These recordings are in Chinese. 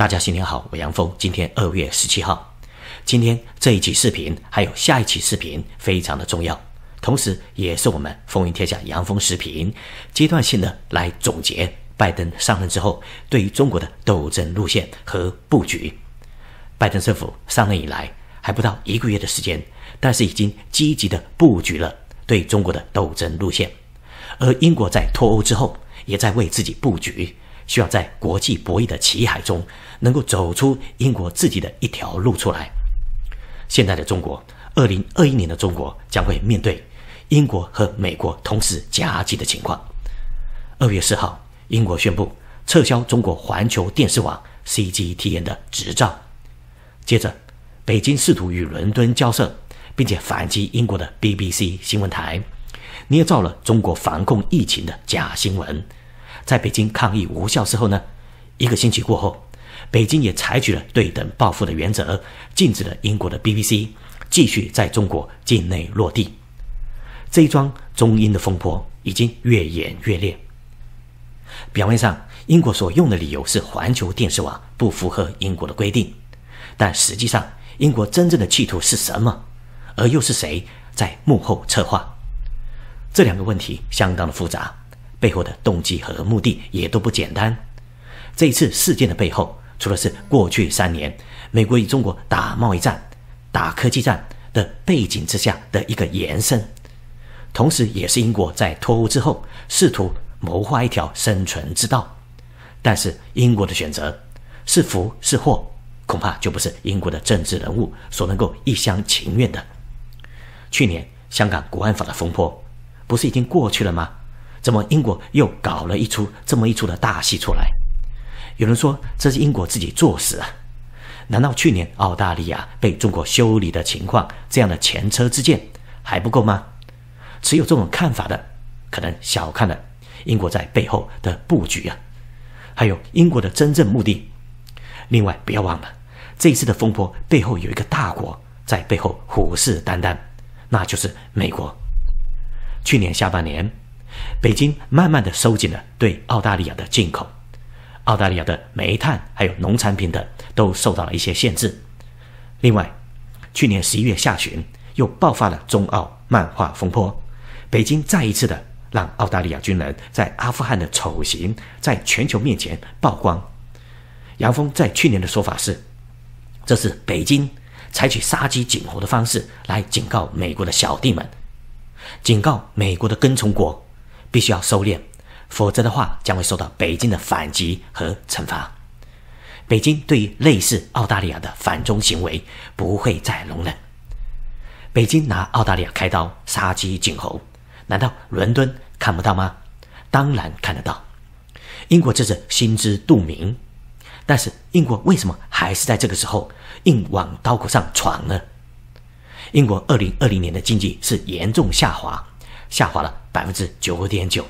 大家新年好，我杨峰，今天二月十七号，今天这一期视频还有下一期视频非常的重要，同时也是我们风云天下杨峰视频阶段性的来总结拜登上任之后对于中国的斗争路线和布局。拜登政府上任以来还不到一个月的时间，但是已经积极的布局了对中国的斗争路线，而英国在脱欧之后也在为自己布局，需要在国际博弈的棋海中。能够走出英国自己的一条路出来。现在的中国，二零二一年的中国将会面对英国和美国同时夹击的情况。二月四号，英国宣布撤销中国环球电视网 CGTN 的执照。接着，北京试图与伦敦交涉，并且反击英国的 BBC 新闻台，捏造了中国防控疫情的假新闻。在北京抗议无效之后呢，一个星期过后。北京也采取了对等报复的原则，禁止了英国的 BBC 继续在中国境内落地。这一桩中英的风波已经越演越烈。表面上，英国所用的理由是环球电视网不符合英国的规定，但实际上，英国真正的企图是什么？而又是谁在幕后策划？这两个问题相当的复杂，背后的动机和目的也都不简单。这一次事件的背后。除了是过去三年美国与中国打贸易战、打科技战的背景之下的一个延伸，同时也是英国在脱欧之后试图谋划一条生存之道。但是英国的选择是福是祸，恐怕就不是英国的政治人物所能够一厢情愿的。去年香港国安法的风波不是已经过去了吗？怎么英国又搞了一出这么一出的大戏出来？有人说这是英国自己作死啊？难道去年澳大利亚被中国修理的情况这样的前车之鉴还不够吗？持有这种看法的，可能小看了英国在背后的布局啊，还有英国的真正目的。另外，不要忘了，这一次的风波背后有一个大国在背后虎视眈眈，那就是美国。去年下半年，北京慢慢的收紧了对澳大利亚的进口。澳大利亚的煤炭、还有农产品等，都受到了一些限制。另外，去年十一月下旬又爆发了中澳漫画风波，北京再一次的让澳大利亚军人在阿富汗的丑行在全球面前曝光。杨峰在去年的说法是，这是北京采取杀鸡儆猴的方式来警告美国的小弟们，警告美国的跟从国，必须要收敛。否则的话，将会受到北京的反击和惩罚。北京对于类似澳大利亚的反中行为不会再容忍。北京拿澳大利亚开刀，杀鸡儆猴，难道伦敦看不到吗？当然看得到，英国这是心知肚明。但是英国为什么还是在这个时候硬往刀口上闯呢？英国二零二零年的经济是严重下滑，下滑了百分之九点九。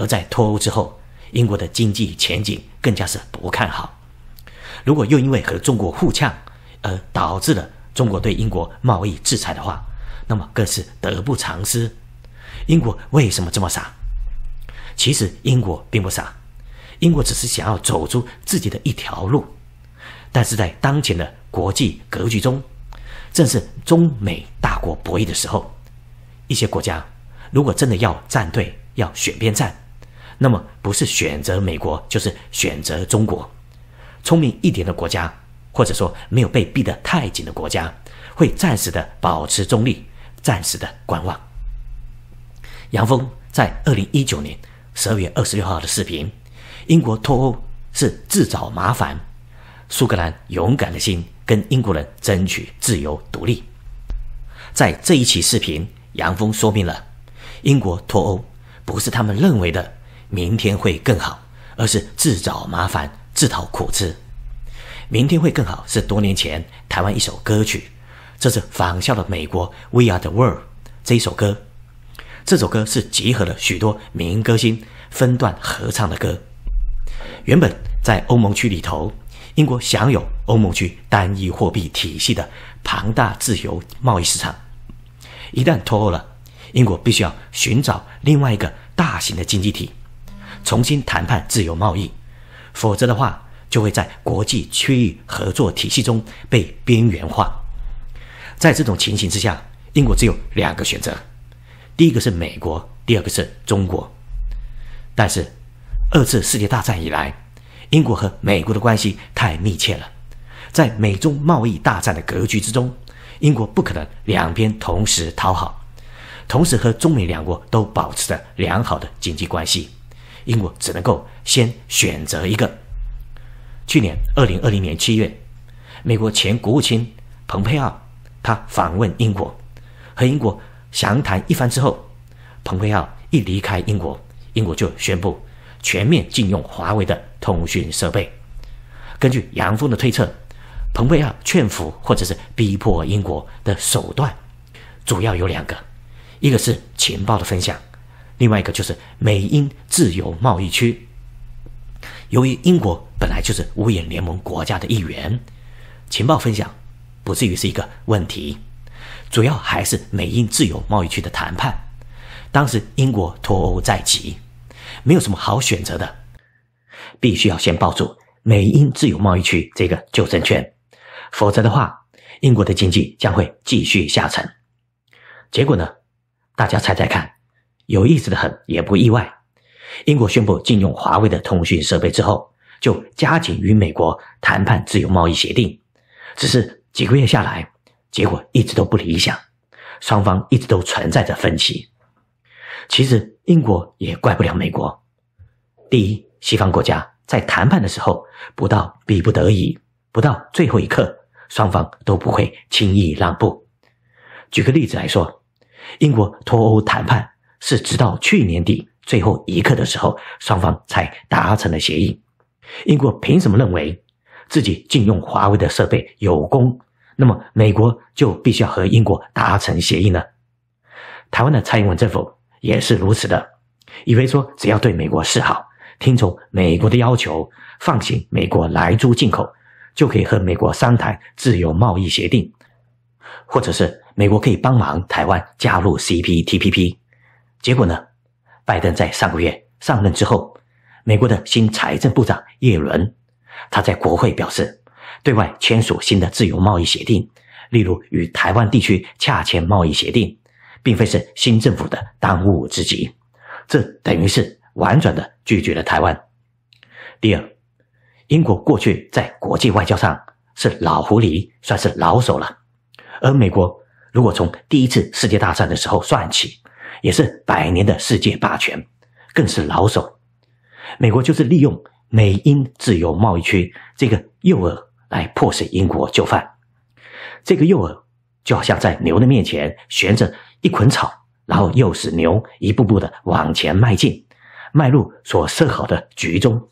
而在脱欧之后，英国的经济前景更加是不看好。如果又因为和中国互呛而导致了中国对英国贸易制裁的话，那么更是得不偿失。英国为什么这么傻？其实英国并不傻，英国只是想要走出自己的一条路。但是在当前的国际格局中，正是中美大国博弈的时候，一些国家如果真的要站队、要选边站。那么，不是选择美国，就是选择中国。聪明一点的国家，或者说没有被逼得太紧的国家，会暂时的保持中立，暂时的观望。杨峰在二零一九年十二月二十六号的视频，英国脱欧是自找麻烦，苏格兰勇敢的心跟英国人争取自由独立。在这一期视频，杨峰说明了英国脱欧不是他们认为的。明天会更好，而是自找麻烦、自讨苦吃。明天会更好是多年前台湾一首歌曲，这是仿效了美国《We Are the World》这一首歌。这首歌是集合了许多民歌星分段合唱的歌。原本在欧盟区里头，英国享有欧盟区单一货币体系的庞大自由贸易市场。一旦脱欧了，英国必须要寻找另外一个大型的经济体。重新谈判自由贸易，否则的话就会在国际区域合作体系中被边缘化。在这种情形之下，英国只有两个选择：第一个是美国，第二个是中国。但是，二次世界大战以来，英国和美国的关系太密切了。在美中贸易大战的格局之中，英国不可能两边同时讨好，同时和中美两国都保持着良好的经济关系。英国只能够先选择一个。去年二零二零年七月，美国前国务卿蓬佩奥他访问英国，和英国详谈一番之后，蓬佩奥一离开英国，英国就宣布全面禁用华为的通讯设备。根据杨峰的推测，蓬佩奥劝服或者是逼迫英国的手段主要有两个，一个是情报的分享。另外一个就是美英自由贸易区，由于英国本来就是五眼联盟国家的一员，情报分享不至于是一个问题，主要还是美英自由贸易区的谈判。当时英国脱欧在即，没有什么好选择的，必须要先抱住美英自由贸易区这个救生圈，否则的话，英国的经济将会继续下沉。结果呢？大家猜猜看。有意思的很，也不意外。英国宣布禁用华为的通讯设备之后，就加紧与美国谈判自由贸易协定。只是几个月下来，结果一直都不理想，双方一直都存在着分歧。其实英国也怪不了美国。第一，西方国家在谈判的时候，不到逼不得已，不到最后一刻，双方都不会轻易让步。举个例子来说，英国脱欧谈判。是直到去年底最后一刻的时候，双方才达成了协议。英国凭什么认为自己禁用华为的设备有功？那么美国就必须要和英国达成协议呢？台湾的蔡英文政府也是如此的，以为说只要对美国示好，听从美国的要求，放行美国来租进口，就可以和美国商谈自由贸易协定，或者是美国可以帮忙台湾加入 CPTPP。结果呢？拜登在上个月上任之后，美国的新财政部长耶伦，他在国会表示，对外签署新的自由贸易协定，例如与台湾地区洽签贸易协定，并非是新政府的当务之急，这等于是婉转的拒绝了台湾。第二，英国过去在国际外交上是老狐狸，算是老手了，而美国如果从第一次世界大战的时候算起。也是百年的世界霸权，更是老手。美国就是利用美英自由贸易区这个诱饵来迫使英国就范。这个诱饵就好像在牛的面前悬着一捆草，然后诱使牛一步步的往前迈进，迈入所设好的局中。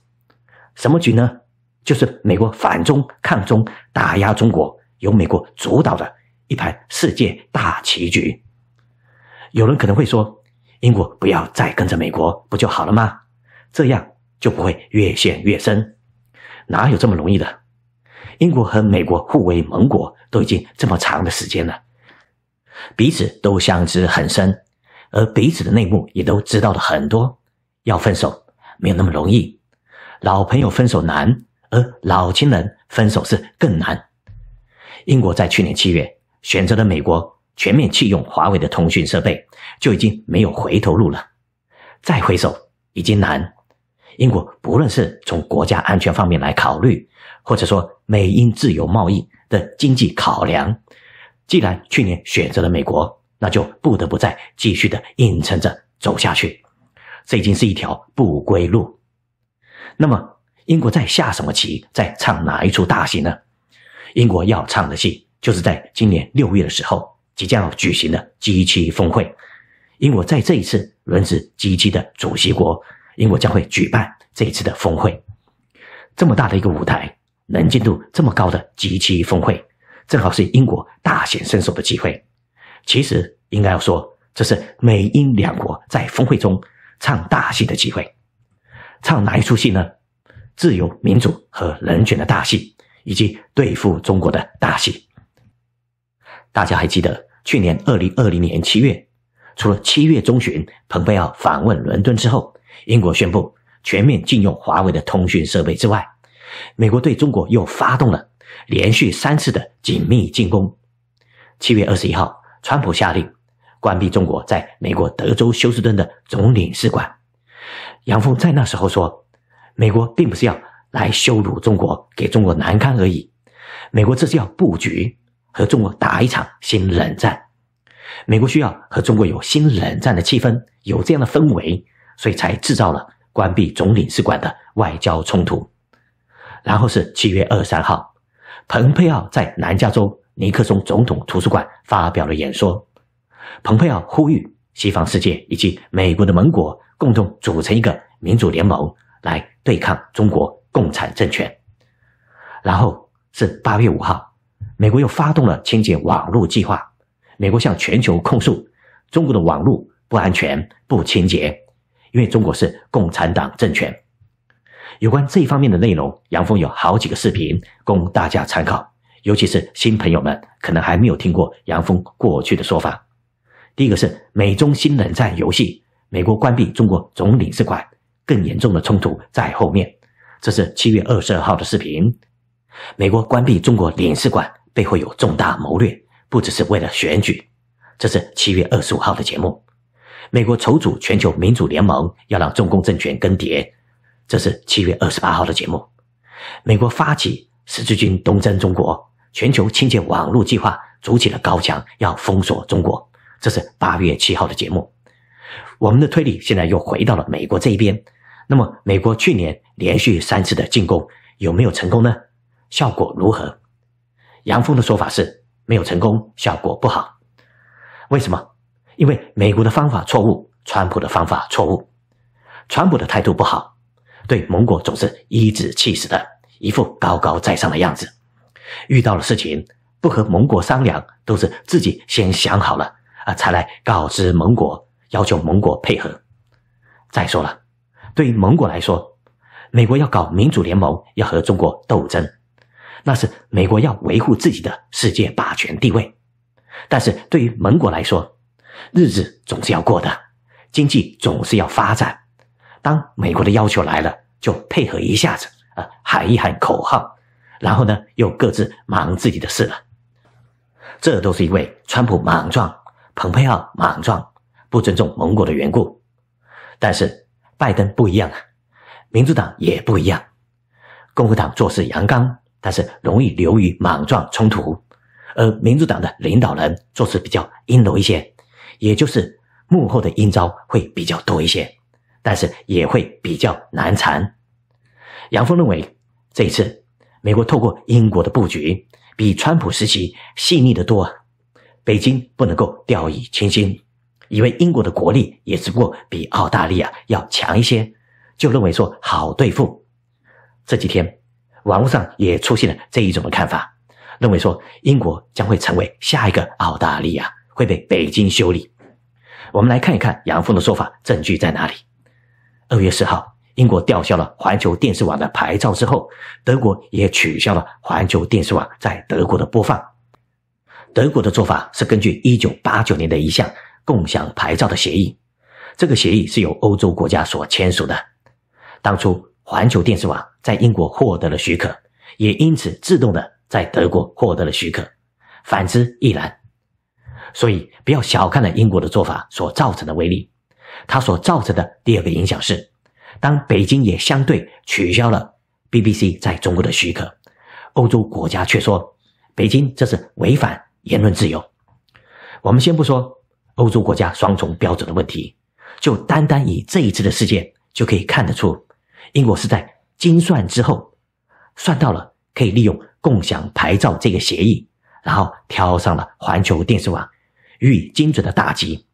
什么局呢？就是美国反中、抗中、打压中国，由美国主导的一盘世界大棋局。有人可能会说：“英国不要再跟着美国，不就好了吗？这样就不会越陷越深。”哪有这么容易的？英国和美国互为盟国，都已经这么长的时间了，彼此都相知很深，而彼此的内幕也都知道了很多。要分手没有那么容易。老朋友分手难，而老情人分手是更难。英国在去年七月选择了美国。全面弃用华为的通讯设备，就已经没有回头路了。再回首已经难。英国不论是从国家安全方面来考虑，或者说美英自由贸易的经济考量，既然去年选择了美国，那就不得不再继续的硬撑着走下去。这已经是一条不归路。那么，英国在下什么棋，在唱哪一出大戏呢？英国要唱的戏，就是在今年六月的时候。即将要举行的 G7 峰会，英国在这一次轮值 G7 的主席国，英国将会举办这次的峰会。这么大的一个舞台，能见度这么高的 G7 峰会，正好是英国大显身手的机会。其实应该要说，这是美英两国在峰会中唱大戏的机会。唱哪一出戏呢？自由民主和人权的大戏，以及对付中国的大戏。大家还记得。去年二零二零年七月，除了七月中旬蓬佩奥访问伦敦之后，英国宣布全面禁用华为的通讯设备之外，美国对中国又发动了连续三次的紧密进攻。七月二十一号，川普下令关闭中国在美国德州休斯敦的总领事馆。杨峰在那时候说，美国并不是要来羞辱中国、给中国难堪而已，美国这是要布局。和中国打一场新冷战，美国需要和中国有新冷战的气氛，有这样的氛围，所以才制造了关闭总领事馆的外交冲突。然后是七月二十三号，蓬佩奥在南加州尼克松总统图书馆发表了演说，蓬佩奥呼吁西方世界以及美国的盟国共同组成一个民主联盟来对抗中国共产政权。然后是八月五号。美国又发动了清洁网络计划，美国向全球控诉中国的网络不安全、不清洁，因为中国是共产党政权。有关这一方面的内容，杨峰有好几个视频供大家参考，尤其是新朋友们可能还没有听过杨峰过去的说法。第一个是美中新冷战游戏，美国关闭中国总领事馆，更严重的冲突在后面。这是七月二十二号的视频，美国关闭中国领事馆。背后有重大谋略，不只是为了选举。这是七月二十五号的节目。美国筹组全球民主联盟，要让中共政权更迭。这是七月二十八号的节目。美国发起十字军东征中国，全球清洁网络计划筑起了高墙，要封锁中国。这是八月七号的节目。我们的推理现在又回到了美国这一边。那么，美国去年连续三次的进攻有没有成功呢？效果如何？杨峰的说法是没有成功，效果不好。为什么？因为美国的方法错误，川普的方法错误，川普的态度不好，对盟国总是颐指气使的，一副高高在上的样子。遇到了事情不和盟国商量，都是自己先想好了啊，才来告知盟国，要求盟国配合。再说了，对于盟国来说，美国要搞民主联盟，要和中国斗争。那是美国要维护自己的世界霸权地位，但是对于盟国来说，日子总是要过的，经济总是要发展。当美国的要求来了，就配合一下子，啊喊一喊口号，然后呢又各自忙自己的事了。这都是因为川普莽撞、蓬佩奥莽撞、不尊重盟国的缘故。但是拜登不一样啊，民主党也不一样，共和党做事阳刚。但是容易流于莽撞冲突，而民主党的领导人做事比较阴柔一些，也就是幕后的阴招会比较多一些，但是也会比较难缠。杨峰认为，这一次美国透过英国的布局，比川普时期细腻的多，北京不能够掉以轻心，以为英国的国力也只不过比澳大利亚要强一些，就认为说好对付。这几天。网络上也出现了这一种的看法，认为说英国将会成为下一个澳大利亚，会被北京修理。我们来看一看杨峰的说法，证据在哪里？二月四号，英国吊销了环球电视网的牌照之后，德国也取消了环球电视网在德国的播放。德国的做法是根据一九八九年的一项共享牌照的协议，这个协议是由欧洲国家所签署的，当初。环球电视网在英国获得了许可，也因此自动的在德国获得了许可，反之亦然。所以，不要小看了英国的做法所造成的威力。它所造成的第二个影响是，当北京也相对取消了 BBC 在中国的许可，欧洲国家却说北京这是违反言论自由。我们先不说欧洲国家双重标准的问题，就单单以这一次的事件就可以看得出。英国是在精算之后，算到了可以利用共享牌照这个协议，然后挑上了环球电视网，予以精准的打击。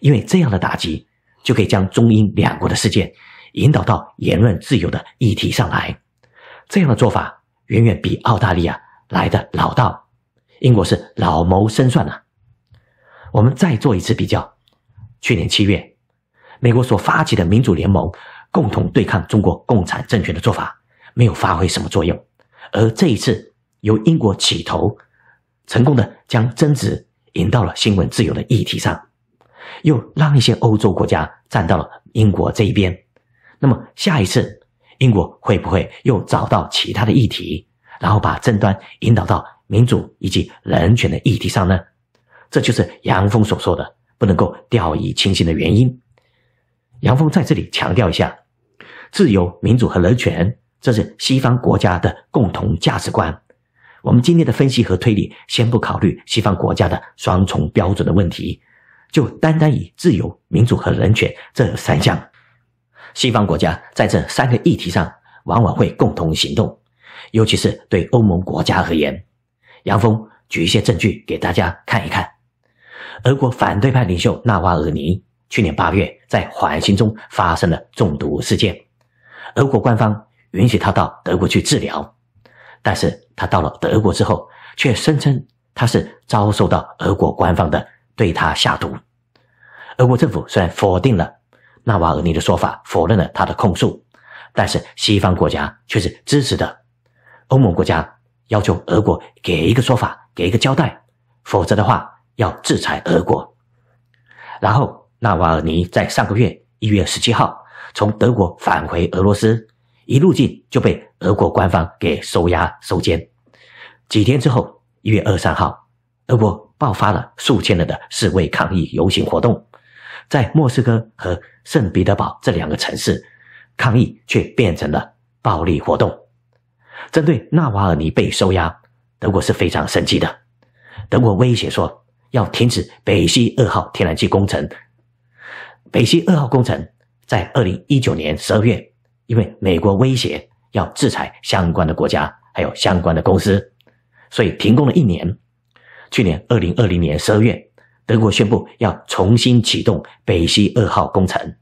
因为这样的打击就可以将中英两国的事件引导到言论自由的议题上来。这样的做法远远比澳大利亚来的老道。英国是老谋深算呐。我们再做一次比较：去年七月，美国所发起的民主联盟。共同对抗中国共产政权的做法没有发挥什么作用，而这一次由英国起头，成功的将争执引到了新闻自由的议题上，又让一些欧洲国家站到了英国这一边。那么下一次英国会不会又找到其他的议题，然后把争端引导到民主以及人权的议题上呢？这就是杨峰所说的不能够掉以轻心的原因。杨峰在这里强调一下，自由、民主和人权，这是西方国家的共同价值观。我们今天的分析和推理，先不考虑西方国家的双重标准的问题，就单单以自由、民主和人权这三项，西方国家在这三个议题上往往会共同行动，尤其是对欧盟国家而言。杨峰举一些证据给大家看一看，俄国反对派领袖纳瓦尔尼。去年八月，在缓刑中发生了中毒事件。俄国官方允许他到德国去治疗，但是他到了德国之后，却声称他是遭受到俄国官方的对他下毒。俄国政府虽然否定了纳瓦尔尼的说法，否认了他的控诉，但是西方国家却是支持的。欧盟国家要求俄国给一个说法，给一个交代，否则的话要制裁俄国。然后。纳瓦尔尼在上个月一月十七号从德国返回俄罗斯，一入境就被俄国官方给收押收监。几天之后，一月二三号，俄国爆发了数千人的示威抗议游行活动，在莫斯科和圣彼得堡这两个城市，抗议却变成了暴力活动。针对纳瓦尔尼被收押，德国是非常生气的，德国威胁说要停止北溪二号天然气工程。北溪二号工程在二零一九年十二月，因为美国威胁要制裁相关的国家，还有相关的公司，所以停工了一年。去年二零二零年十二月，德国宣布要重新启动北溪二号工程，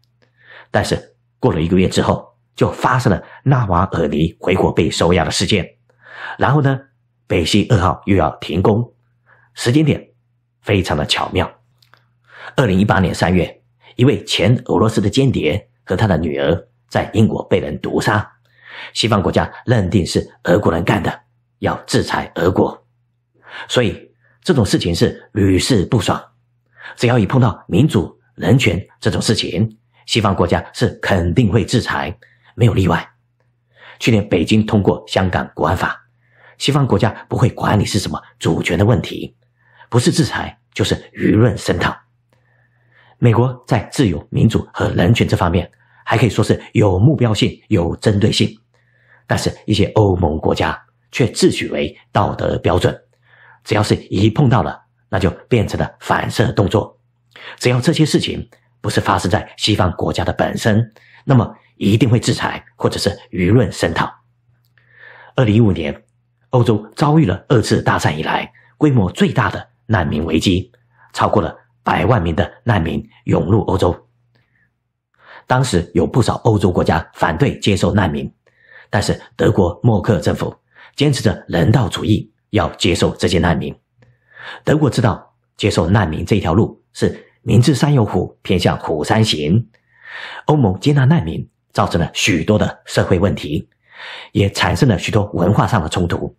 但是过了一个月之后，就发生了纳瓦尔尼回国被收押的事件，然后呢，北溪二号又要停工，时间点非常的巧妙。二零一八年三月。一位前俄罗斯的间谍和他的女儿在英国被人毒杀，西方国家认定是俄国人干的，要制裁俄国。所以这种事情是屡试不爽，只要一碰到民主、人权这种事情，西方国家是肯定会制裁，没有例外。去年北京通过香港国安法，西方国家不会管你是什么主权的问题，不是制裁就是舆论声讨。美国在自由、民主和人权这方面还可以说是有目标性、有针对性，但是一些欧盟国家却自诩为道德标准，只要是一碰到了，那就变成了反射动作。只要这些事情不是发生在西方国家的本身，那么一定会制裁或者是舆论声讨。二零一五年，欧洲遭遇了二次大战以来规模最大的难民危机，超过了。百万名的难民涌入欧洲，当时有不少欧洲国家反对接受难民，但是德国默克政府坚持着人道主义，要接受这些难民。德国知道接受难民这条路是明知山有虎，偏向虎山行。欧盟接纳难民，造成了许多的社会问题，也产生了许多文化上的冲突，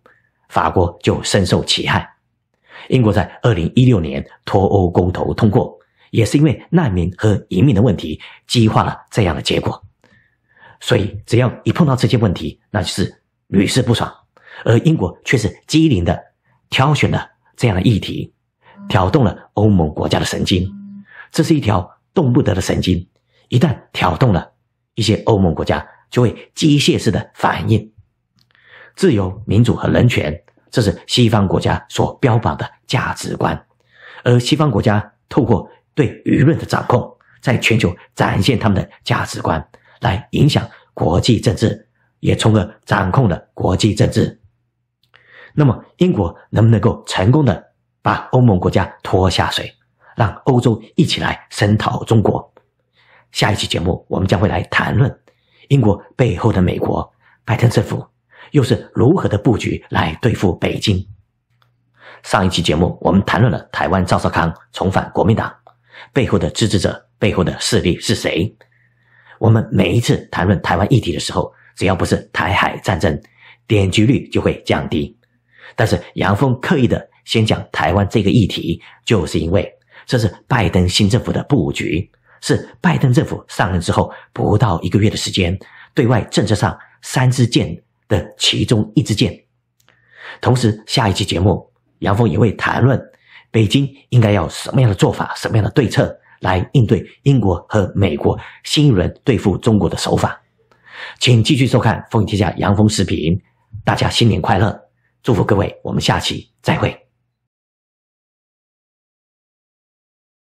法国就深受其害。英国在二零一六年脱欧公投通过，也是因为难民和移民的问题激化了这样的结果。所以，只要一碰到这些问题，那就是屡试不爽。而英国却是机灵的挑选了这样的议题，挑动了欧盟国家的神经。这是一条动不得的神经，一旦挑动了一些欧盟国家，就会机械式的反应：自由、民主和人权。这是西方国家所标榜的价值观，而西方国家透过对舆论的掌控，在全球展现他们的价值观，来影响国际政治，也从而掌控了国际政治。那么，英国能不能够成功的把欧盟国家拖下水，让欧洲一起来声讨中国？下一期节目，我们将会来谈论英国背后的美国拜登政府。又是如何的布局来对付北京？上一期节目我们谈论了台湾赵少康重返国民党背后的支持者，背后的势力是谁？我们每一次谈论台湾议题的时候，只要不是台海战争，点击率就会降低。但是杨峰刻意的先讲台湾这个议题，就是因为这是拜登新政府的布局，是拜登政府上任之后不到一个月的时间，对外政策上三支箭。的其中一支箭。同时，下一期节目，杨峰也会谈论北京应该要什么样的做法、什么样的对策来应对英国和美国新一轮对付中国的手法。请继续收看《风云天下》杨峰视频。大家新年快乐，祝福各位。我们下期再会。